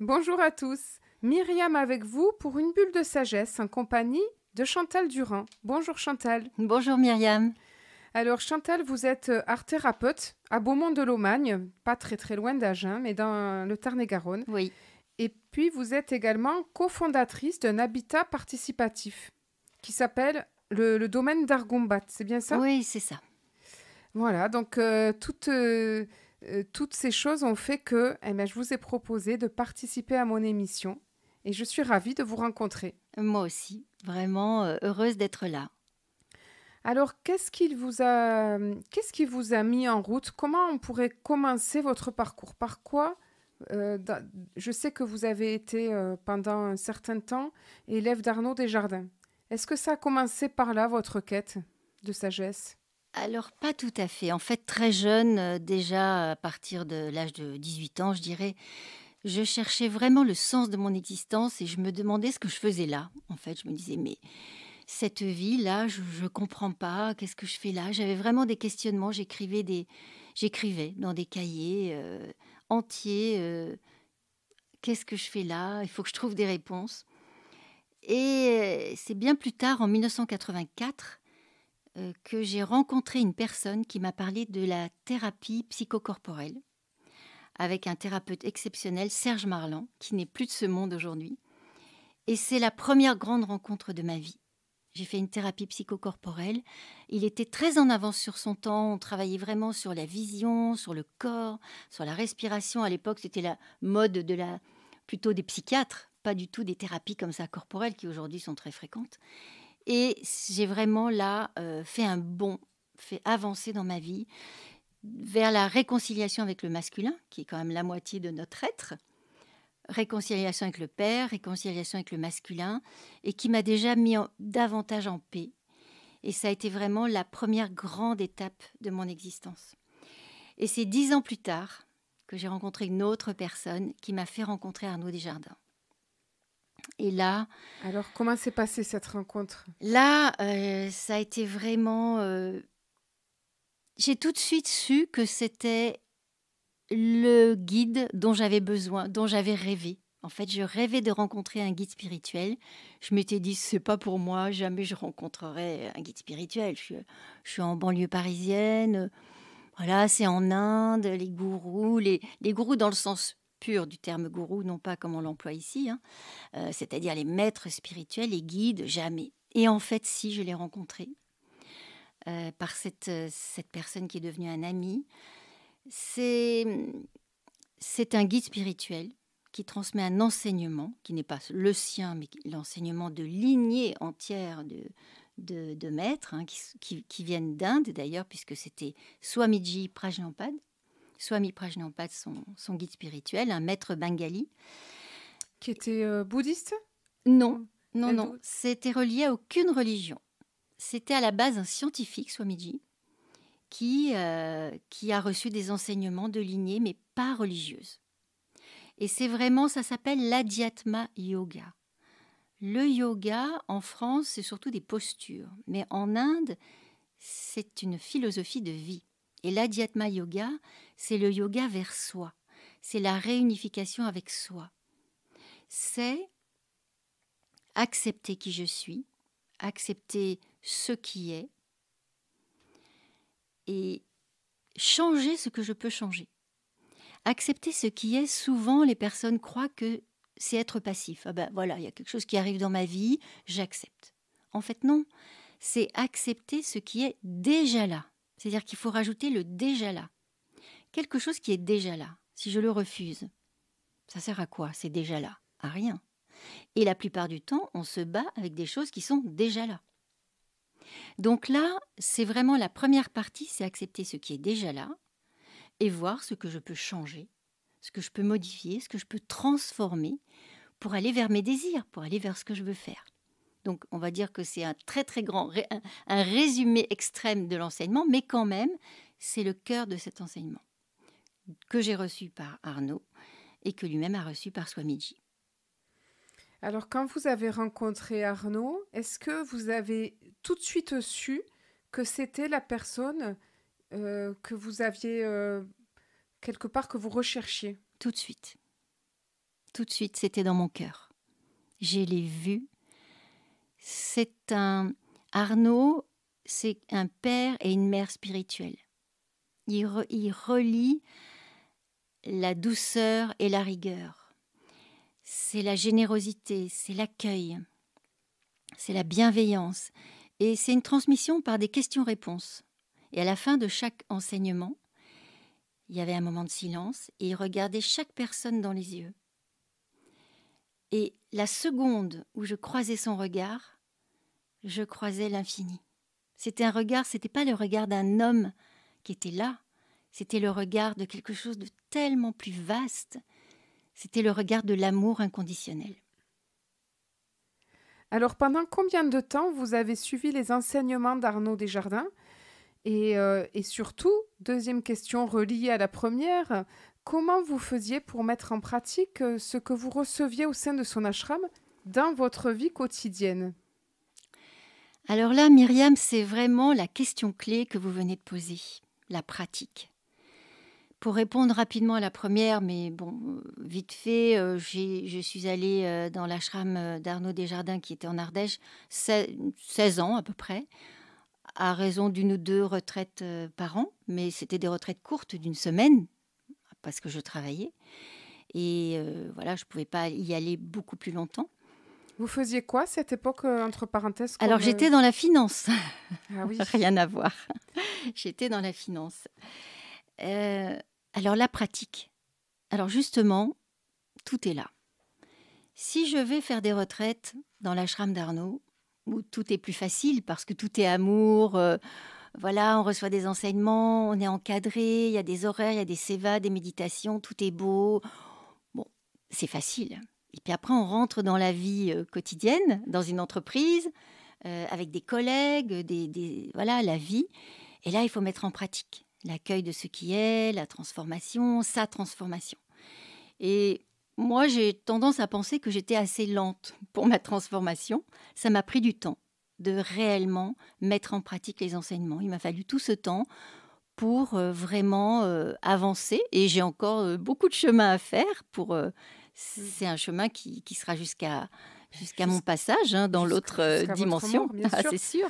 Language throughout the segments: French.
Bonjour à tous, Myriam avec vous pour une bulle de sagesse en compagnie de Chantal Durand. Bonjour Chantal. Bonjour Myriam. Alors Chantal, vous êtes euh, art thérapeute à Beaumont de Lomagne, pas très très loin d'Agen, mais dans le Tarn-et-Garonne. Oui. Et puis vous êtes également cofondatrice d'un habitat participatif qui s'appelle le, domaine d'Argombat, c'est bien ça Oui, c'est ça. Voilà, donc euh, toute... Euh, euh, toutes ces choses ont fait que eh ben, je vous ai proposé de participer à mon émission et je suis ravie de vous rencontrer. Moi aussi, vraiment euh, heureuse d'être là. Alors, qu'est-ce qui, vous a, qu'est-ce qui vous a mis en route Comment on pourrait commencer votre parcours Par quoi euh, Je sais que vous avez été pendant un certain temps élève d'Arnaud Desjardins. Est-ce que ça a commencé par là, votre quête de sagesse alors pas tout à fait. En fait, très jeune, euh, déjà à partir de l'âge de 18 ans, je dirais, je cherchais vraiment le sens de mon existence et je me demandais ce que je faisais là. En fait, je me disais, mais cette vie là, je, ne comprends pas. Qu'est-ce que je fais là J'avais vraiment des questionnements. J'écrivais j'écrivais dans des cahiers euh, entiers. Euh, qu'est-ce que je fais là Il faut que je trouve des réponses. Et c'est bien plus tard, en 1984, euh, que j'ai rencontré une personne qui m'a parlé de la thérapie psychocorporelle avec un thérapeute exceptionnel, Serge Marlan, qui n'est plus de ce monde aujourd'hui. Et c'est la première grande rencontre de ma vie. J'ai fait une thérapie psychocorporelle. Il était très en avance sur son temps. On travaillait vraiment sur la vision, sur le corps, sur la respiration. À l'époque, c'était la mode de la plutôt des psychiatres, pas du tout des thérapies comme ça corporelles qui aujourd'hui sont très fréquentes. Et j'ai vraiment là euh, fait un bond, fait avancer dans ma vie vers la réconciliation avec le masculin, qui est quand même la moitié de notre être, réconciliation avec le père, réconciliation avec le masculin, et qui m'a déjà mis davantage en paix. Et ça a été vraiment la première grande étape de mon existence. Et c'est dix ans plus tard que j'ai rencontré une autre personne qui m'a fait rencontrer Arnaud Desjardins. Et là. Alors, comment s'est passée cette rencontre Là, euh, ça a été vraiment. Euh, j'ai tout de suite su que c'était le guide dont j'avais besoin, dont j'avais rêvé. En fait, je rêvais de rencontrer un guide spirituel. Je m'étais dit, c'est pas pour moi, jamais je rencontrerai un guide spirituel. Je, suis en banlieue parisienne. Voilà, c'est en Inde, les gourous, les gourous dans le sens du terme gourou, non pas comme on l'emploie ici, hein, euh, c'est-à-dire les maîtres spirituels, les guides, jamais. Et en fait, si, je l'ai rencontré euh, par cette, euh, cette personne qui est devenue un ami. C'est, c'est un guide spirituel qui transmet un enseignement, qui n'est pas le sien, mais l'enseignement de lignées entières de, de, maîtres, hein, qui, qui, viennent d'Inde d'ailleurs, puisque c'était Swamiji Prajnampad, Swami Prajnampad, son, son guide spirituel, un maître bengali. Qui était euh, bouddhiste Non, non, non. C'était relié à aucune religion. C'était à la base un scientifique, Swamiji, qui, euh, qui a reçu des enseignements de lignée, mais pas religieuse. Et c'est vraiment, ça s'appelle l'adhyatma yoga. Le yoga, en France, c'est surtout des postures, mais en Inde, c'est une philosophie de vie. Et l'Adhyatma Yoga, c'est le yoga vers soi, c'est la réunification avec soi. C'est accepter qui je suis, accepter ce qui est et changer ce que je peux changer. Accepter ce qui est, souvent les personnes croient que c'est être passif. Ah ben voilà, il y a quelque chose qui arrive dans ma vie, j'accepte. En fait non, c'est accepter ce qui est déjà là. C'est-à-dire qu'il faut rajouter le déjà là. Quelque chose qui est déjà là. Si je le refuse, ça sert à quoi C'est déjà là. À rien. Et la plupart du temps, on se bat avec des choses qui sont déjà là. Donc là, c'est vraiment la première partie, c'est accepter ce qui est déjà là et voir ce que je peux changer, ce que je peux modifier, ce que je peux transformer pour aller vers mes désirs, pour aller vers ce que je veux faire. Donc on va dire que c'est un très très grand, un, résumé extrême de l'enseignement, mais quand même, c'est le cœur de cet enseignement que j'ai reçu par Arnaud et que lui-même a reçu par Swamiji. Alors quand vous avez rencontré Arnaud, est-ce que vous avez tout de suite su que c'était la personne euh, que vous aviez euh, quelque part que vous recherchiez Tout de suite. Tout de suite, c'était dans mon cœur. J'ai les vu, c'est un Arnaud, c'est un père et une mère spirituelle. Il, il relie la douceur et la rigueur. C'est la générosité, c'est l'accueil, c'est la bienveillance. Et c'est une transmission par des questions-réponses. Et à la fin de chaque enseignement, il y avait un moment de silence et il regardait chaque personne dans les yeux. Et la seconde où je croisais son regard, je croisais l'infini. C'était un regard, c'était pas le regard d'un homme qui était là, c'était le regard de quelque chose de tellement plus vaste, c'était le regard de l'amour inconditionnel. Alors pendant combien de temps vous avez suivi les enseignements d'Arnaud Desjardins et, euh, et surtout, deuxième question reliée à la première, comment vous faisiez pour mettre en pratique euh, ce que vous receviez au sein de son ashram dans votre vie quotidienne alors là, Myriam, c'est vraiment la question clé que vous venez de poser, la pratique. Pour répondre rapidement à la première, mais bon, vite fait, euh, je suis allée euh, dans l'ashram euh, d'Arnaud Desjardins qui était en Ardèche, 16, ans à peu près, à raison d'une ou deux retraites par an, mais c'était des retraites courtes d'une semaine, parce que je travaillais. Et voilà, je ne pouvais pas y aller beaucoup plus longtemps. Vous faisiez quoi cette époque, euh, entre parenthèses Alors euh, ah j'étais dans la finance. Rien à voir. J'étais dans la finance. alors la pratique. Alors justement, tout est là. Si je vais faire des retraites dans l'ashram d'Arnaud, où tout est plus facile parce que tout est amour, euh, voilà, on reçoit des enseignements, on est encadré, il y a des horaires, il y a des sévas, des méditations, tout est beau. Bon, c'est facile. Et puis après, on rentre dans la vie euh, quotidienne, dans une entreprise, euh, avec des collègues, voilà, la vie. Et là, il faut mettre en pratique l'accueil de ce qui est, la transformation, sa transformation. Et moi, j'ai tendance à penser que j'étais assez lente pour ma transformation. Ça m'a pris du temps de réellement mettre en pratique les enseignements. Il m'a fallu tout ce temps pour euh, vraiment avancer et j'ai encore beaucoup de chemin à faire pour Mmh. C'est un chemin qui, sera jusqu'à jusqu'à mon passage hein, dans l'autre euh, dimension, ah, c'est sûr.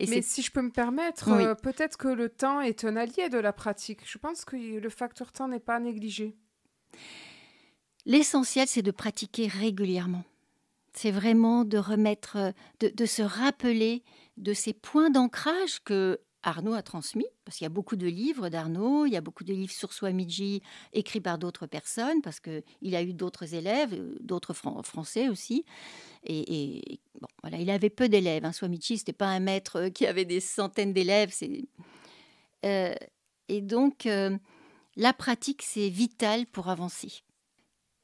Mais si je peux me permettre, euh, peut-être que le temps est un allié de la pratique. Je pense que le facteur temps n'est pas négligé. L'essentiel, c'est de pratiquer régulièrement. C'est vraiment de remettre, euh, de, se rappeler de ces points d'ancrage que Arnaud a transmis, parce qu'il y a beaucoup de livres d'Arnaud, il y a beaucoup de livres sur Swamiji écrits par d'autres personnes, parce qu'il a eu d'autres élèves, euh, d'autres Français aussi. Et, voilà, il avait peu d'élèves. Hein. Swamiji, ce n'était pas un maître euh, qui avait des centaines d'élèves. Euh, et donc, la pratique, c'est vital pour avancer.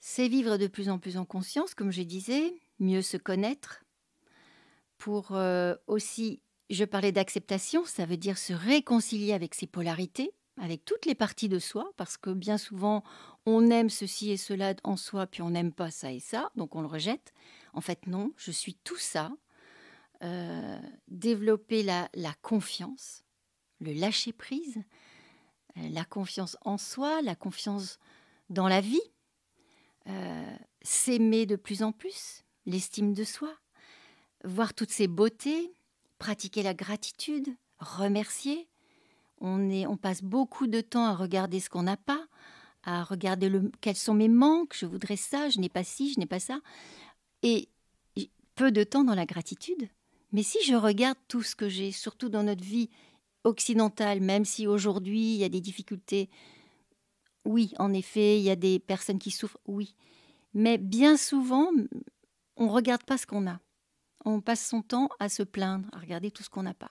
C'est vivre de plus en plus en conscience, comme je disais, mieux se connaître, pour aussi je parlais d'acceptation, ça veut dire se réconcilier avec ses polarités, avec toutes les parties de soi, parce que bien souvent, on aime ceci et cela en soi, puis on n'aime pas ça et ça, donc on le rejette. En fait, non, je suis tout ça. Euh, développer la, confiance, le lâcher prise, euh, la confiance en soi, la confiance dans la vie, euh, s'aimer de plus en plus, l'estime de soi, voir toutes ses beautés, pratiquer la gratitude, remercier. On, passe beaucoup de temps à regarder ce qu'on n'a pas, à regarder le, quels sont mes manques, je voudrais ça, je n'ai pas ci, je n'ai pas ça. Et peu de temps dans la gratitude. Mais si je regarde tout ce que j'ai, surtout dans notre vie occidentale, même si aujourd'hui il y a des difficultés, oui, en effet, il y a des personnes qui souffrent, oui. Mais bien souvent, on ne regarde pas ce qu'on a on passe son temps à se plaindre, à regarder tout ce qu'on n'a pas.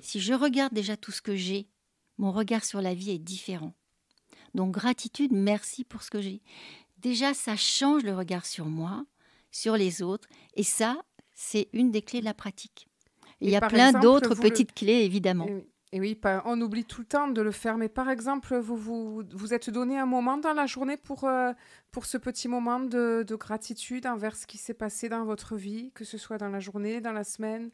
Si je regarde déjà tout ce que j'ai, mon regard sur la vie est différent. Donc gratitude, merci pour ce que j'ai. Déjà, ça change le regard sur moi, sur les autres, et ça, c'est une des clés de la pratique. il y a plein d'autres petites clés, évidemment. Et oui, ben, on oublie tout le temps de le faire. Mais par exemple, vous vous, êtes donné un moment dans la journée pour, euh, ce petit moment de, gratitude envers ce qui s'est passé dans votre vie, que ce soit dans la journée, dans la semaine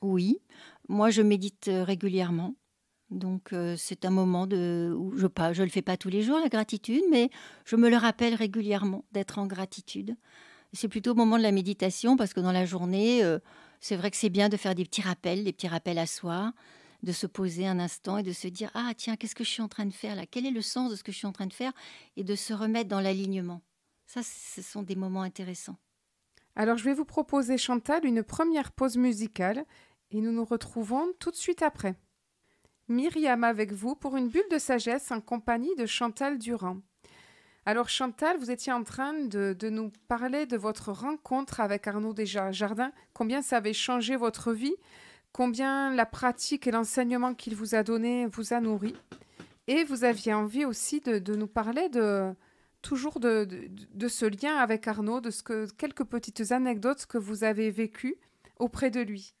Oui, moi je médite euh, régulièrement. Donc euh, c'est un moment de, où je ne le fais pas tous les jours, la gratitude, mais je me le rappelle régulièrement d'être en gratitude. C'est plutôt au moment de la méditation, parce que dans la journée, c'est vrai que c'est bien de faire des petits rappels, des petits rappels à soi de se poser un instant et de se dire Ah, tiens, qu'est-ce que je suis en train de faire là Quel est le sens de ce que je suis en train de faire Et de se remettre dans l'alignement. Ça, ce sont des moments intéressants. Alors, je vais vous proposer, Chantal, une première pause musicale et nous nous retrouvons tout de suite après. Myriam avec vous pour une bulle de sagesse en compagnie de Chantal Durand. Alors Chantal, vous étiez en train de, nous parler de votre rencontre avec Arnaud Desjardins, combien ça avait changé votre vie combien la pratique et l'enseignement qu'il vous a donné vous a nourri. Et vous aviez envie aussi de, nous parler de, toujours de, ce lien avec Arnaud, de ce que, quelques petites anecdotes que vous avez vécues auprès de lui.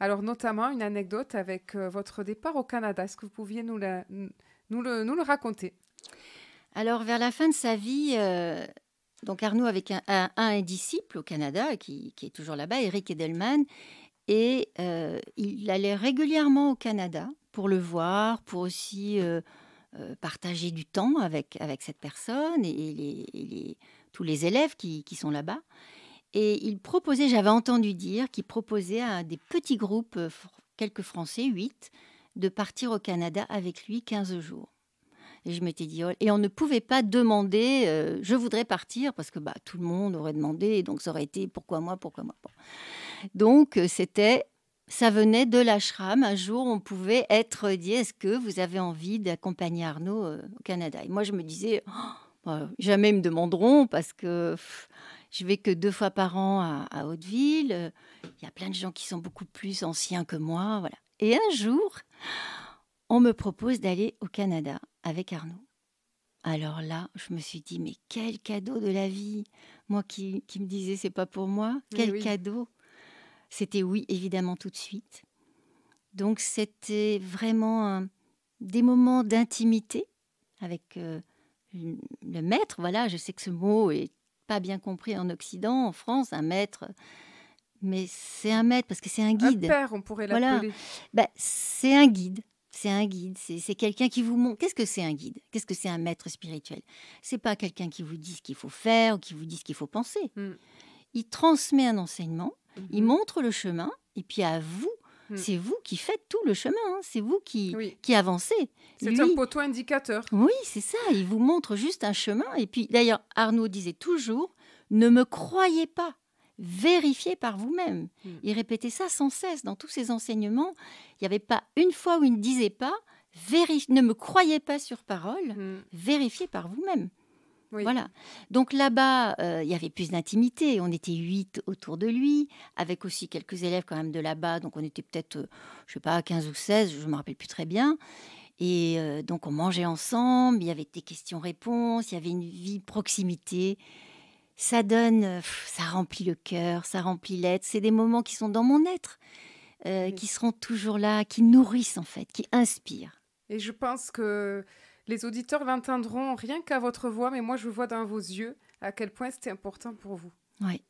Alors notamment une anecdote avec euh, votre départ au Canada. Est-ce que vous pouviez nous, la, nous, le, nous le raconter Alors vers la fin de sa vie, euh, donc Arnaud avec un, disciple au Canada qui, qui est toujours là-bas, Eric Edelman, et il allait régulièrement au Canada pour le voir, pour aussi partager du temps avec, avec cette personne et, les, tous les élèves qui, qui sont là-bas. Et il proposait, j'avais entendu dire, qu'il proposait à des petits groupes, quelques Français, huit, de partir au Canada avec lui 15 jours. Et je m'étais dit, oh, et on ne pouvait pas demander, je voudrais partir, parce que bah, tout le monde aurait demandé, et donc ça aurait été pourquoi moi, pourquoi moi. Donc, euh, c'était ça venait de l'ashram. Un jour, on pouvait être dit est-ce que vous avez envie d'accompagner Arnaud euh, au Canada Et moi, je me disais oh, bah, jamais ils me demanderont parce que je vais que deux fois par an à, Hauteville. Il y a plein de gens qui sont beaucoup plus anciens que moi. Voilà. Et un jour, on me propose d'aller au Canada avec Arnaud. Alors là, je me suis dit mais quel cadeau de la vie Moi qui, me disais c'est pas pour moi, quel cadeau c'était oui, évidemment, tout de suite. Donc c'était vraiment euh, des moments d'intimité avec euh, le maître. Voilà, je sais que ce mot est pas bien compris en Occident, en France, un maître. Mais c'est un maître parce que c'est un guide. Un père, on pourrait l'appeler. Bah, c'est un guide. C'est un guide, c'est quelqu'un qui vous montre. Qu'est-ce que c'est un guide Qu'est-ce que c'est un maître spirituel C'est pas quelqu'un qui vous dit ce qu'il faut faire ou qui vous dit ce qu'il faut penser. Hmm. Il transmet un enseignement Mhm. Il montre le chemin, et puis à vous, mm. c'est vous qui faites tout le chemin, hein. c'est vous qui, avancez. C'est un poteau indicateur. Oui, c'est ça, il vous montre juste un chemin. Et puis d'ailleurs, Arnaud disait toujours, ne me croyez pas, vérifiez par vous-même. Mm. Il répétait ça sans cesse dans tous ses enseignements. Il n'y avait pas une fois où il ne disait pas, ne me croyez pas sur parole, mm. vérifiez par vous-même. Voilà. Donc là-bas, euh, il y avait plus d'intimité. On était huit autour de lui, avec aussi quelques élèves quand même de là-bas. Donc on était peut-être, je euh, je sais pas, 15 ou 16, je me rappelle plus très bien. Et euh, donc on mangeait ensemble, il y avait des questions-réponses, il y avait une vie proximité. Ça donne, ça remplit le cœur, ça remplit l'être. C'est des moments qui sont dans mon être, qui seront toujours là, qui nourrissent en fait, qui inspirent. Et je pense que les auditeurs l'entendront rien qu'à votre voix, mais moi je vois dans vos yeux à quel point c'était important pour vous. Oui.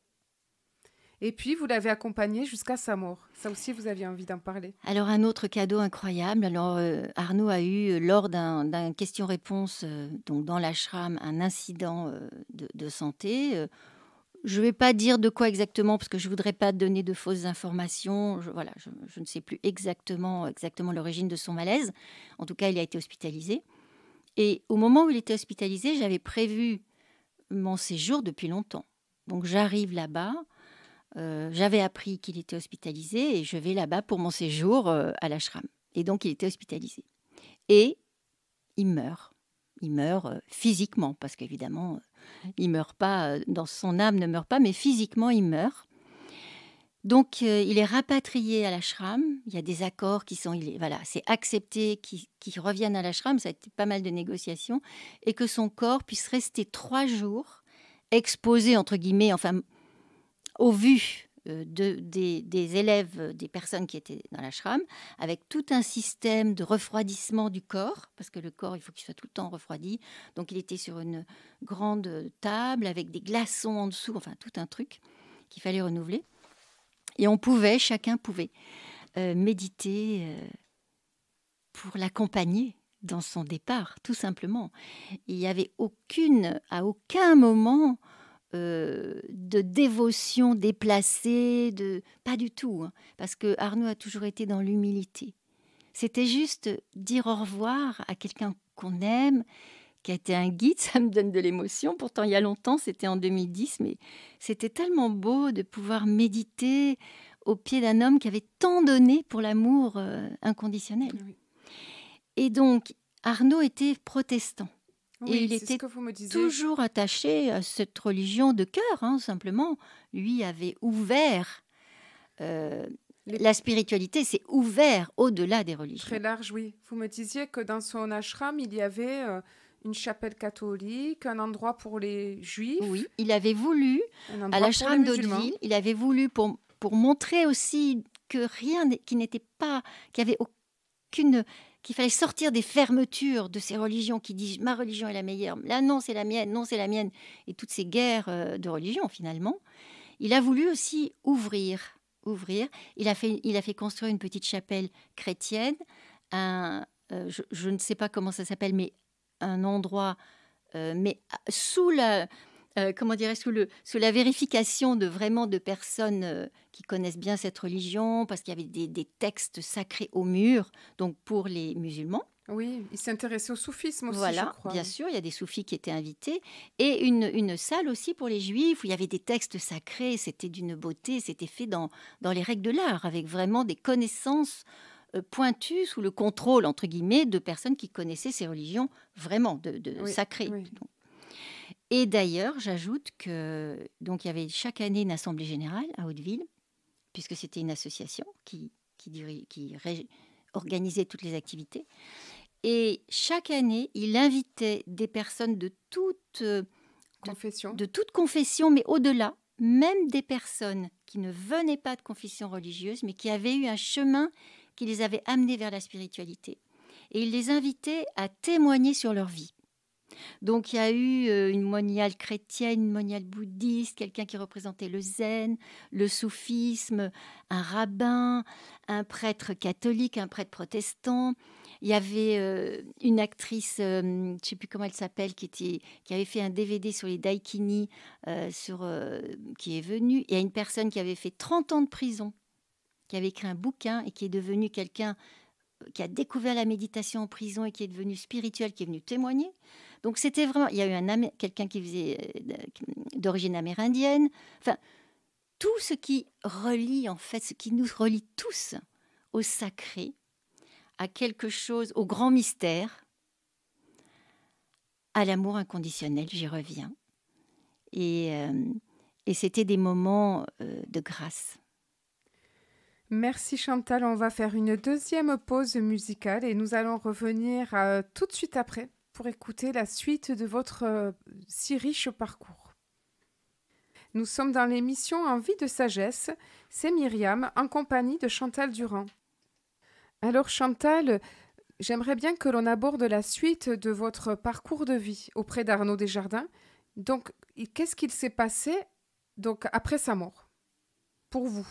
Et puis, vous l'avez accompagné jusqu'à sa mort. Ça aussi, vous aviez envie d'en parler. Alors, un autre cadeau incroyable. Alors, euh, Arnaud a eu, euh, lors d'un question-réponse, euh, donc dans l'ashram, un incident de, santé. je ne vais pas dire de quoi exactement, parce que je ne voudrais pas donner de fausses informations. Je, voilà, je ne sais plus exactement, exactement l'origine de son malaise. En tout cas, il a été hospitalisé. Et au moment où il était hospitalisé, j'avais prévu mon séjour depuis longtemps. Donc j'arrive là-bas, euh, j'avais appris qu'il était hospitalisé et je vais là-bas pour mon séjour euh, à l'ashram. Et donc il était hospitalisé. Et il meurt. Il meurt euh, physiquement, parce qu'évidemment, il meurt pas, dans son âme ne meurt pas, mais physiquement il meurt. Donc, euh, il est rapatrié à l'ashram. Il y a des accords qui sont, il voilà, c'est accepté qu'il reviennent à l'ashram. Ça a été pas mal de négociations et que son corps puisse rester trois jours exposé entre guillemets, enfin, au vu euh, des, des, élèves, euh, des personnes qui étaient dans l'ashram, avec tout un système de refroidissement du corps, parce que le corps, il faut qu'il soit tout le temps refroidi. Donc, il était sur une grande table avec des glaçons en dessous, enfin, tout un truc qu'il fallait renouveler. Et on pouvait, chacun pouvait euh, méditer euh, pour l'accompagner dans son départ, tout simplement. Il n'y avait aucune, à aucun moment, euh, de dévotion déplacée, de pas du tout, hein, parce que Arnaud a toujours été dans l'humilité. C'était juste dire au revoir à quelqu'un qu'on aime, qui a été un guide, ça me donne de l'émotion. Pourtant, il y a longtemps, c'était en 2010, mais c'était tellement beau de pouvoir méditer au pied d'un homme qui avait tant donné pour l'amour euh, inconditionnel. Et donc, Arnaud était protestant. et il était toujours attaché à cette religion de cœur, hein, simplement. Lui avait ouvert euh, la spiritualité s'est ouvert au-delà des religions. Très large, oui. Vous me disiez que dans son ashram, il y avait euh, une chapelle catholique, un endroit pour les juifs. Oui, il avait voulu, à la de d'Audeville, il avait voulu pour, pour montrer aussi que rien, qui n'était pas, qu'il avait aucune qu'il fallait sortir des fermetures de ces religions qui disent ma religion est la meilleure, là non c'est la mienne, non c'est la mienne, et toutes ces guerres euh, de religion finalement. Il a voulu aussi ouvrir, ouvrir. Il a fait, il a fait construire une petite chapelle chrétienne, un, euh, je, ne sais pas comment ça s'appelle, mais un endroit, euh, mais ah, sous la, euh, comment dirais sous, le, sous la vérification de vraiment de personnes euh, qui connaissent bien cette religion, parce qu'il y avait des, textes sacrés au mur, donc pour les musulmans. Oui, ils s'intéressaient au soufisme aussi, voilà, je crois. bien sûr, il y a des soufis qui étaient invités, et une, une salle aussi pour les juifs, où il y avait des textes sacrés, c'était d'une beauté, c'était fait dans, dans les règles de l'art, avec vraiment des connaissances euh, pointu sous le contrôle, entre guillemets, de personnes qui connaissaient ces religions vraiment, de, de sacrées. Et d'ailleurs, j'ajoute que donc il y avait chaque année une assemblée générale à Hauteville, puisque c'était une association qui, qui, qui organisait toutes les activités. Et chaque année, il invitait des personnes de euh, de, de toute confession mais au-delà, même des personnes qui ne venaient pas de confession religieuse, mais qui avaient eu un chemin il les avait amenés vers la spiritualité. Et il les invitait à témoigner sur leur vie. Donc il y a eu euh, une moniale chrétienne, une moniale bouddhiste, quelqu'un qui représentait le zen, le soufisme, un rabbin, un prêtre catholique, un prêtre protestant. Il y avait euh, une actrice, euh, je ne sais plus comment elle s'appelle, qui, avait fait un DVD sur les daikini, sur, qui est venue. Il y a une personne qui avait fait 30 ans de prison qui avait écrit un bouquin et qui est devenu quelqu'un euh, qui a découvert la méditation en prison et qui est devenu spirituel, qui est venu témoigner. Donc c'était vraiment, il y a eu un quelqu'un qui faisait euh, d'origine amérindienne. Enfin, tout ce qui relie en fait, ce qui nous relie tous au sacré, à quelque chose, au grand mystère, à l'amour inconditionnel. J'y reviens. Et, euh, c'était des moments de grâce. Merci Chantal. On va faire une deuxième pause musicale et nous allons revenir euh, tout de suite après pour écouter la suite de votre euh, si riche parcours. Nous sommes dans l'émission Envie de sagesse. C'est Myriam en compagnie de Chantal Durand. Alors Chantal, j'aimerais bien que l'on aborde la suite de votre parcours de vie auprès d'Arnaud Desjardins. Donc, qu'est-ce qu'il s'est passé donc après sa mort pour vous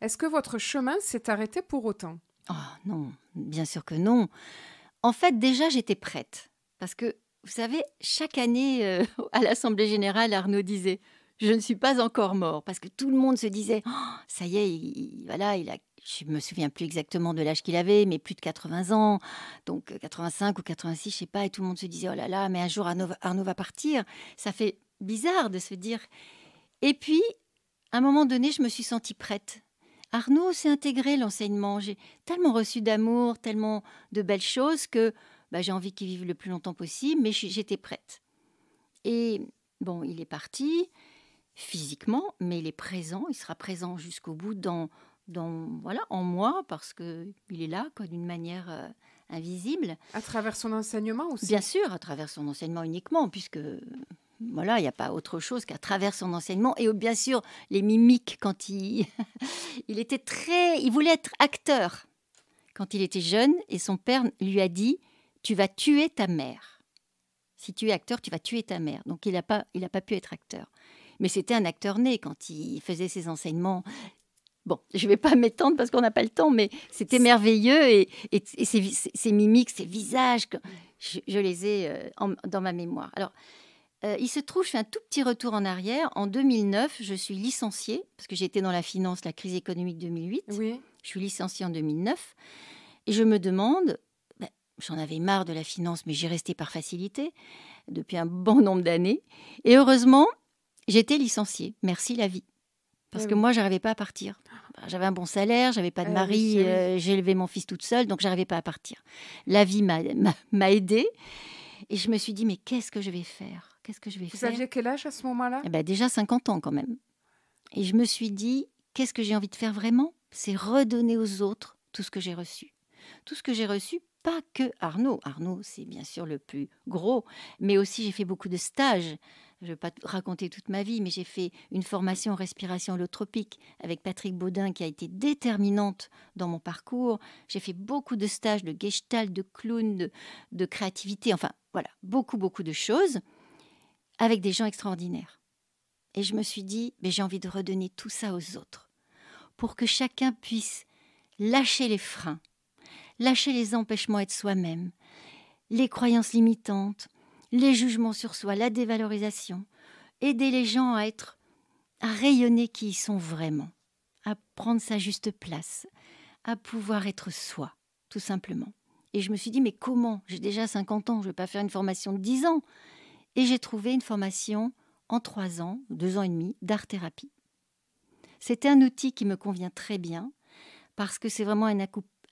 est-ce que votre chemin s'est arrêté pour autant Oh non, bien sûr que non. En fait, déjà, j'étais prête. Parce que, vous savez, chaque année, euh, à l'Assemblée générale, Arnaud disait Je ne suis pas encore mort. Parce que tout le monde se disait ah, Ça y est, il, voilà, il a je me souviens plus exactement de l'âge qu'il avait, mais plus de 80 ans, donc 85 euh, ou 86, je sais pas, et tout le monde se disait, oh là là, mais un jour Arnaud va partir. Ça fait bizarre de se dire. Et puis, à un moment donné, je me suis sentie prête. Arnaud s'est intégré l'enseignement. J'ai tellement reçu d'amour, tellement de belles choses que bah, j'ai envie qu'il vive le plus longtemps possible, mais j'étais prête. Et bon, il est parti physiquement, mais il est présent, il sera présent jusqu'au bout dans, dans, voilà, en moi, parce qu'il est là d'une manière euh, invisible. À travers son enseignement aussi Bien sûr, à travers son enseignement uniquement, puisque voilà, il n'y a pas autre chose qu'à travers son enseignement et oh, bien sûr les mimiques quand il, il était très, il voulait être acteur quand il était jeune et son père lui a dit tu vas tuer ta mère. Si tu es acteur, tu vas tuer ta mère. Donc il n'a pas, il a pas pu être acteur. Mais c'était un acteur né quand il faisait ses enseignements. Bon, je ne vais pas m'étendre parce qu'on n'a pas le temps, mais c'était merveilleux et, et, ses, mimiques, ses visages, je, je les ai euh, dans ma mémoire. Alors, euh, il se trouve, je fais un tout petit retour en arrière. En 2009, je suis licenciée, parce que j'étais dans la finance, la crise économique 2008. Je suis licenciée en 2009. Et je me demande, ben, j'en avais marre de la finance, mais j'y restais par facilité depuis un bon nombre d'années. Et heureusement, j'étais licenciée. Merci la vie. Parce eh que moi, je n'arrivais pas à partir. Ben, j'avais un bon salaire, j'avais pas de eh mari, euh, j'élevais mon fils toute seule, donc je n'arrivais pas à partir. La vie m'a aidée. Et je me suis dit, mais qu'est-ce que je vais faire ce je vais Vous aviez quel âge à ce moment-là eh ben, Déjà 50 ans quand même. Et je me suis dit, qu'est-ce que j'ai envie de faire vraiment C'est redonner aux autres tout ce que j'ai reçu. Tout ce que j'ai reçu, pas que Arnaud. Arnaud, c'est bien sûr le plus gros, mais aussi j'ai fait beaucoup de stages. Je ne vais pas raconter toute ma vie, mais j'ai fait une formation en respiration holotropique avec Patrick Baudin qui a été déterminante dans mon parcours. J'ai fait beaucoup de stages de gestalt, de clown, de créativité, enfin voilà, beaucoup, beaucoup de choses avec des gens extraordinaires. Et je me suis dit, mais j'ai envie de redonner tout ça aux autres, pour que chacun puisse lâcher les freins, lâcher les empêchements à être soi-même, les croyances limitantes, les jugements sur soi, la dévalorisation, aider les gens à être, à rayonner qui ils sont vraiment, à prendre sa juste place, à pouvoir être soi, tout simplement. Et je me suis dit, mais comment J'ai déjà 50 ans, je ne vais pas faire une formation de 10 ans et j'ai trouvé une formation en trois ans, deux ans et demi, d'art-thérapie. C'était un outil qui me convient très bien parce que c'est vraiment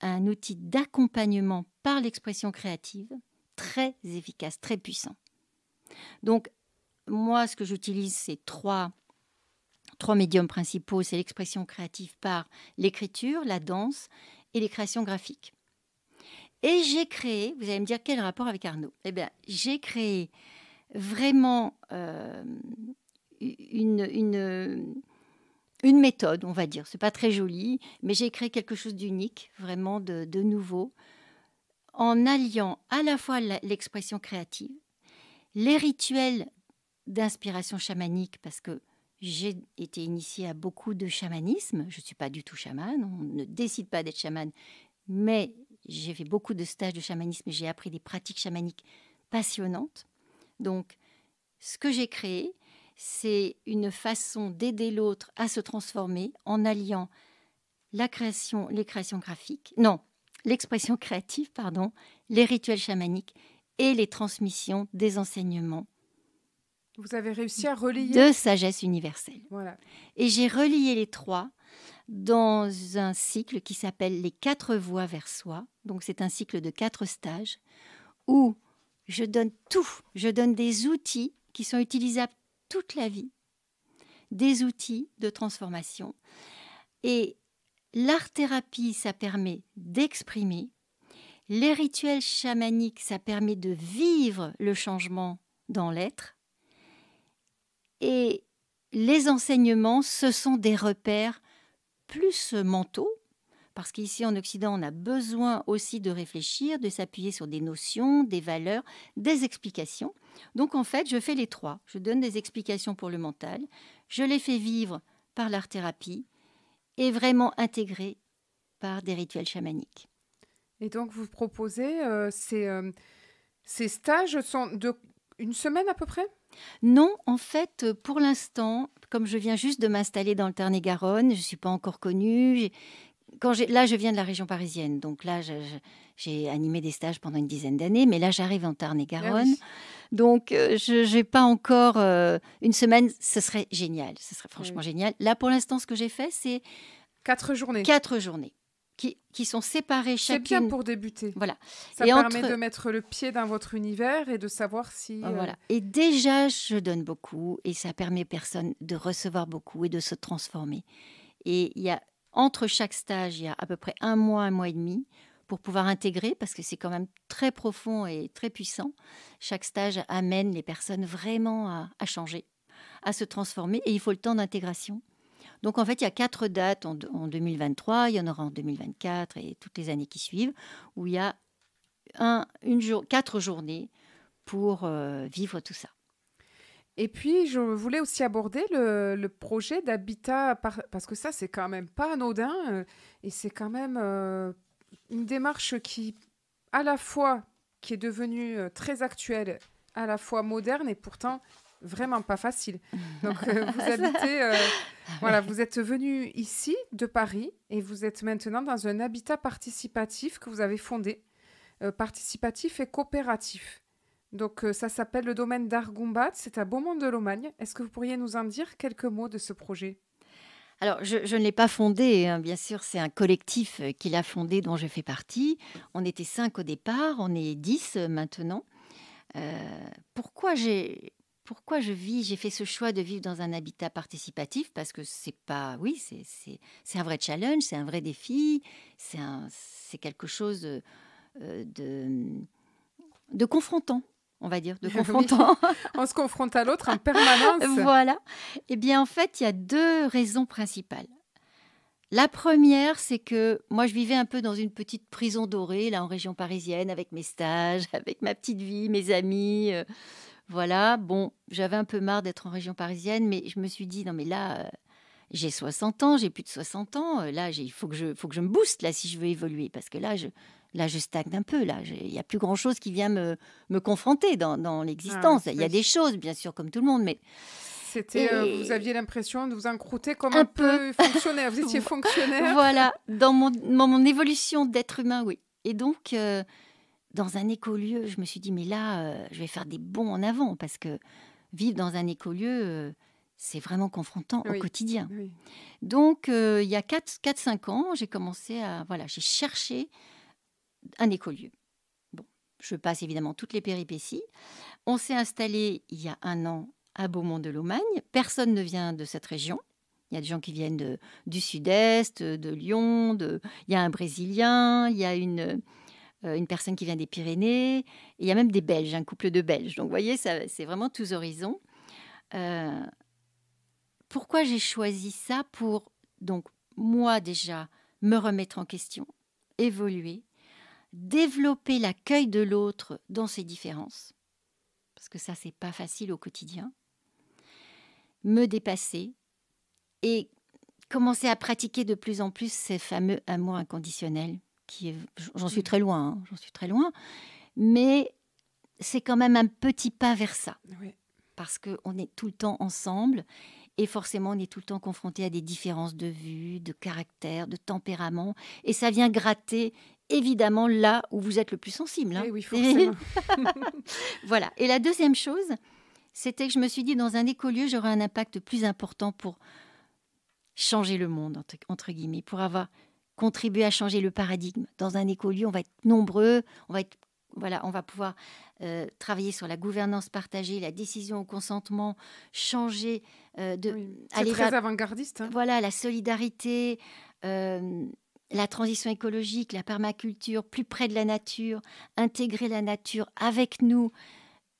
un, outil d'accompagnement par l'expression créative très efficace, très puissant. Donc, moi, ce que j'utilise, c'est trois, trois médiums principaux. C'est l'expression créative par l'écriture, la danse et les créations graphiques. Et j'ai créé, vous allez me dire quel rapport avec Arnaud Eh bien, j'ai créé vraiment euh, une, une, méthode, on va dire. C'est pas très joli, mais j'ai créé quelque chose d'unique, vraiment de, de, nouveau, en alliant à la fois l'expression créative, les rituels d'inspiration chamanique, parce que j'ai été initiée à beaucoup de chamanisme. Je ne suis pas du tout chamane, on ne décide pas d'être chamane, mais j'ai fait beaucoup de stages de chamanisme et j'ai appris des pratiques chamaniques passionnantes. Donc, ce que j'ai créé, c'est une façon d'aider l'autre à se transformer en alliant la création, les créations graphiques, non, l'expression créative, pardon, les rituels chamaniques et les transmissions des enseignements. Vous avez réussi à relier de sagesse universelle. Voilà. Et j'ai relié les trois dans un cycle qui s'appelle les quatre voies vers soi. Donc c'est un cycle de quatre stages où je donne tout. Je donne des outils qui sont utilisables toute la vie, des outils de transformation. Et l'art-thérapie, ça permet d'exprimer. Les rituels chamaniques, ça permet de vivre le changement dans l'être. Et les enseignements, ce sont des repères plus mentaux, parce qu'ici en Occident, on a besoin aussi de réfléchir, de s'appuyer sur des notions, des valeurs, des explications. Donc en fait, je fais les trois. Je donne des explications pour le mental, je les fais vivre par l'art thérapie et vraiment intégrer par des rituels chamaniques. Et donc vous proposez euh, euh, ces, stages sont de une semaine à peu près non, en fait, pour l'instant, comme je viens juste de m'installer dans le Tarn-et-Garonne, je ne suis pas encore connue, là, je viens de la région parisienne, donc là, j'ai animé des stages pendant une dizaine d'années, mais là, j'arrive en Tarn-et-Garonne. Ah donc, euh, je n'ai pas encore euh, une semaine. Ce serait génial. Ce serait franchement mm. génial. Là, pour l'instant, ce que j'ai fait, c'est quatre journées. Quatre journées. Qui, sont séparées chacune. C'est bien pour débuter. Voilà. Ça permet de mettre le pied dans votre univers et de savoir si. Euh, voilà. Et déjà, je donne beaucoup et ça permet aux personnes de recevoir beaucoup et de se transformer. Et il y a entre chaque stage, il y a à peu près un mois, un mois et demi pour pouvoir intégrer, parce que c'est quand même très profond et très puissant. Chaque stage amène les personnes vraiment à, changer, à se transformer, et il faut le temps d'intégration. Donc en fait, il y a quatre dates en, 2023, il y en aura en 2024 et toutes les années qui suivent, où il y a un, une jour, quatre journées pour euh, vivre tout ça. Et puis, je voulais aussi aborder le, projet d'habitat, parce que ça, c'est quand même pas anodin, euh, et c'est quand même euh, une démarche qui, à la fois, qui est devenue euh, très actuelle, à la fois moderne, et pourtant vraiment pas facile. Donc, vous habitez, voilà, vous êtes venu ici, de Paris, et vous êtes maintenant dans un habitat participatif que vous avez fondé, participatif et coopératif. Donc euh, ça s'appelle le domaine d'Argombat, c'est à Beaumont de Lomagne. Est-ce que vous pourriez nous en dire quelques mots de ce projet alors, je, ne l'ai pas fondé, hein. bien sûr, c'est un collectif euh, qui l'a fondé dont je fais partie. On était cinq au départ, on est dix euh, maintenant. pourquoi j'ai pourquoi je vis, j'ai fait ce choix de vivre dans un habitat participatif parce que c'est pas, oui, c'est un vrai challenge, c'est un vrai défi, c'est quelque chose de confrontant on va dire, de confrontant. On se confronte à l'autre en permanence. voilà. Eh bien, en fait, il y a deux raisons principales. La première, c'est que moi, je vivais un peu dans une petite prison dorée, là, en région parisienne, avec mes stages, avec ma petite vie, mes amis. Euh, voilà, bon, j'avais un peu marre d'être en région parisienne, mais je me suis dit, non, mais là, euh, j'ai 60 ans, j'ai plus de 60 ans. Euh, là, il faut que, je, faut que je me booste, là, si je veux évoluer, parce que là, je là, je stagne un peu. Là, il n'y a plus grand-chose qui vient me, me confronter dans, ah, l'existence. il y a des choses, bien sûr, comme tout le monde, mais... C'était, euh, vous aviez l'impression de vous encrouter comme un, peu, fonctionnaire. Vous étiez fonctionnaire. Voilà, dans mon, mon évolution d'être humain, oui. Et donc, euh, dans un écolieu, je me suis dit, mais là, euh, je vais faire des bons en avant parce que vivre dans un écolieu, c'est vraiment confrontant au quotidien. Donc, il y a 4-5 ans, j'ai commencé à. Voilà, j'ai cherché un écolieu. Bon, je passe évidemment toutes les péripéties. On s'est installé il y a un an à Beaumont-de-Lomagne. Personne ne vient de cette région. Il y a des gens qui viennent du sud-est, de Lyon, il y a un Brésilien, il y a une, euh, personne qui vient des Pyrénées, il y a même des Belges, un couple de Belges. Donc vous voyez, c'est vraiment tous horizons. Euh, pourquoi j'ai choisi ça Pour, donc, moi déjà, me remettre en question, évoluer, développer l'accueil de l'autre dans ses différences, parce que ça, c'est pas facile au quotidien, me dépasser et commencer à pratiquer de plus en plus ces fameux amours inconditionnels. Qui j'en suis mm. très loin, hein, j'en suis très loin, mais c'est quand même un petit pas vers ça, parce qu'on est tout le temps ensemble et forcément, on est tout le temps confronté à des différences de vues, de caractère, de tempérament. Et ça vient gratter évidemment là où vous êtes le plus sensible. Hein. Eh voilà. Et la deuxième chose, c'était que je me suis dit, dans un écolieu, j'aurais un impact plus important pour changer le monde, entre, entre guillemets, pour avoir contribué à changer le paradigme. Dans un écolieu, on va être nombreux, on va être on va pouvoir euh, travailler sur la gouvernance partagée, la décision au consentement, changer euh, de. c'est très avant-gardiste. Hein. Voilà, la solidarité, euh, la transition écologique, la permaculture, plus près de la nature, intégrer la nature avec nous.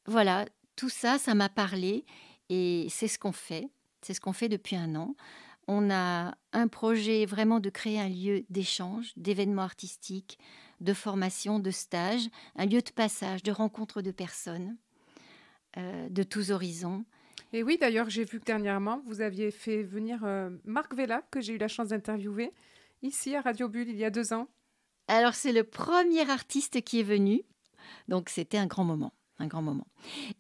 Voilà, tout ça, ça m'a parlé et c'est ce qu'on fait. C'est ce qu'on fait depuis un an. On a un projet vraiment de créer un lieu d'échange, d'événements artistiques, de formation, de stage, un lieu de passage, de rencontre de personnes euh, de tous horizons. Et oui, d'ailleurs, j'ai vu que dernièrement, vous aviez fait venir euh, Marc Vella, que j'ai eu la chance d'interviewer, ici à Radio bull il y a deux ans. Alors, c'est le premier artiste qui est venu, donc c'était un grand moment un grand moment.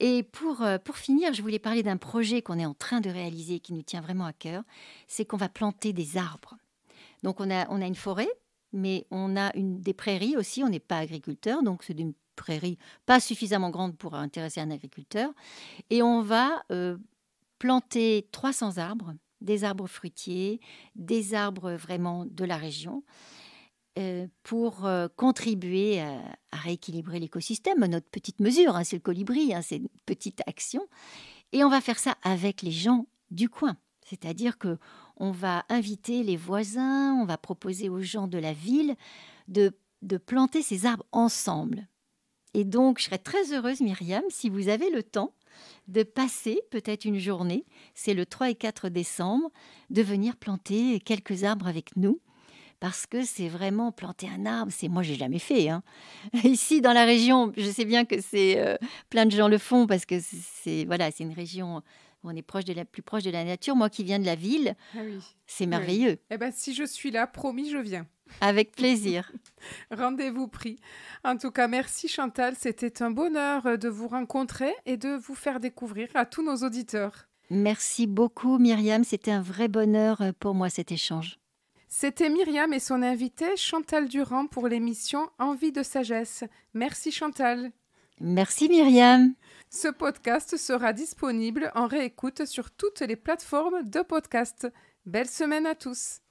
Et pour, euh, pour finir, je voulais parler d'un projet qu'on est en train de réaliser et qui nous tient vraiment à cœur, c'est qu'on va planter des arbres. Donc on a, on a une forêt mais on a une, des prairies aussi, on n'est pas agriculteur, donc c'est une prairie pas suffisamment grande pour intéresser un agriculteur. Et on va euh, planter 300 arbres, des arbres fruitiers, des arbres vraiment de la région, euh, pour euh, contribuer à, rééquilibrer l'écosystème, notre petite mesure, hein, c'est le colibri, hein, c'est une petite action. Et on va faire ça avec les gens du coin. C'est-à-dire que on va inviter les voisins, on va proposer aux gens de la ville de, planter ces arbres ensemble. Et donc, je serais très heureuse, Myriam, si vous avez le temps de passer peut-être une journée, c'est le 3 et 4 décembre, de venir planter quelques arbres avec nous parce que c'est vraiment planter un arbre. C'est moi, j'ai jamais fait. Hein. Ici, dans la région, je sais bien que c'est euh, plein de gens le font parce que c'est voilà, c'est une région on est proche plus proche de la nature. Moi qui viens de la ville, ah c'est merveilleux. Eh ben, si je suis là, promis, je viens. Avec plaisir. Rendez-vous pris. En tout cas, merci Chantal. C'était un bonheur euh, de vous rencontrer et de vous faire découvrir à tous nos auditeurs. Merci beaucoup Myriam. C'était un vrai bonheur euh, pour moi cet échange. C'était Myriam et son invité Chantal Durand pour l'émission Envie de sagesse. Merci Chantal. Merci Myriam. Ce podcast sera disponible en réécoute sur toutes les plateformes de podcast. Belle semaine à tous